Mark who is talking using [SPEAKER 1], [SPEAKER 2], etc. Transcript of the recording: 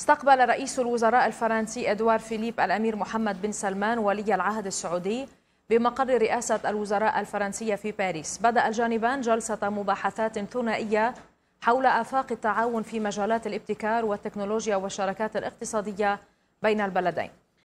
[SPEAKER 1] استقبل رئيس الوزراء الفرنسي ادوار فيليب الامير محمد بن سلمان ولي العهد السعودي بمقر رئاسة الوزراء الفرنسية في باريس بدأ الجانبان جلسة مباحثات ثنائية حول آفاق التعاون في مجالات الابتكار والتكنولوجيا والشراكات الاقتصادية بين البلدين